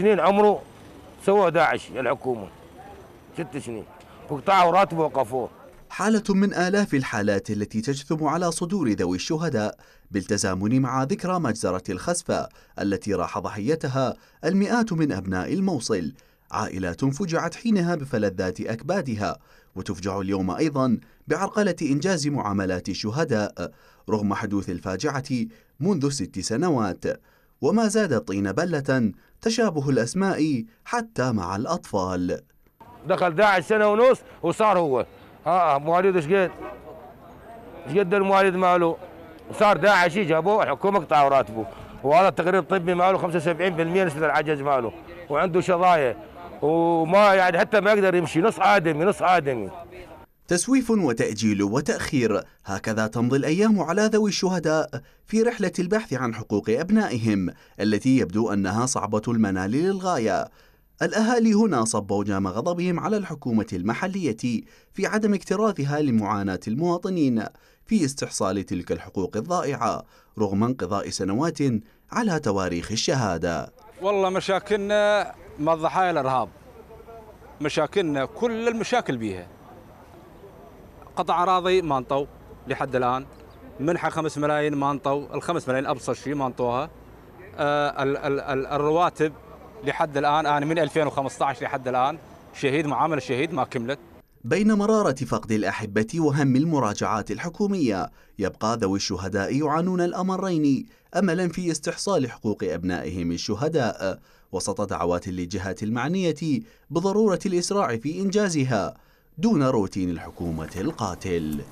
سنين عمره سوى داعش الحكومة ست سنين وقطعوا راتبه وقفوه حالة من آلاف الحالات التي تجثم على صدور ذوي الشهداء بالتزامن مع ذكرى مجزرة الخسفة التي راح ضحيتها المئات من أبناء الموصل عائلات فجعت حينها بفلذات أكبادها وتفجع اليوم أيضا بعرقلة إنجاز معاملات الشهداء رغم حدوث الفاجعة منذ ست سنوات وما زاد الطين بلة تشابه الأسماء حتى مع الأطفال دخل داعش سنة ونص وصار هو ها مواليد ايش قد؟ ايش قد المواليد ماله؟ وصار داعشي جابوه الحكومة قطعوا راتبه وهذا التقرير الطبي ماله 75% نسبة العجز ماله وعنده شظايا وما يعني حتى ما يقدر يمشي نص آدمي نص آدمي تسويف وتأجيل وتأخير هكذا تمضي الأيام على ذوي الشهداء في رحلة البحث عن حقوق أبنائهم التي يبدو أنها صعبة المنال للغاية الأهالي هنا صبوا جام غضبهم على الحكومة المحلية في عدم اكتراثها لمعاناة المواطنين في استحصال تلك الحقوق الضائعة رغم انقضاء سنوات على تواريخ الشهادة والله مشاكلنا مع ضحايا الإرهاب مشاكلنا كل المشاكل بيها قطع اراضي ما انطوا لحد الان منحه 5 ملايين ما انطوا ال 5 ملايين ابسط شيء ما انطوها آه ال ال ال الرواتب لحد الان انا آه، من 2015 لحد الان شهيد معامله شهيد ما كملت بين مرارة فقد الأحبة وهم المراجعات الحكومية يبقى ذوي الشهداء يعانون الأمرين أملا في استحصال حقوق أبنائهم الشهداء وسط دعوات للجهات المعنية بضرورة الإسراع في إنجازها دون روتين الحكومة القاتل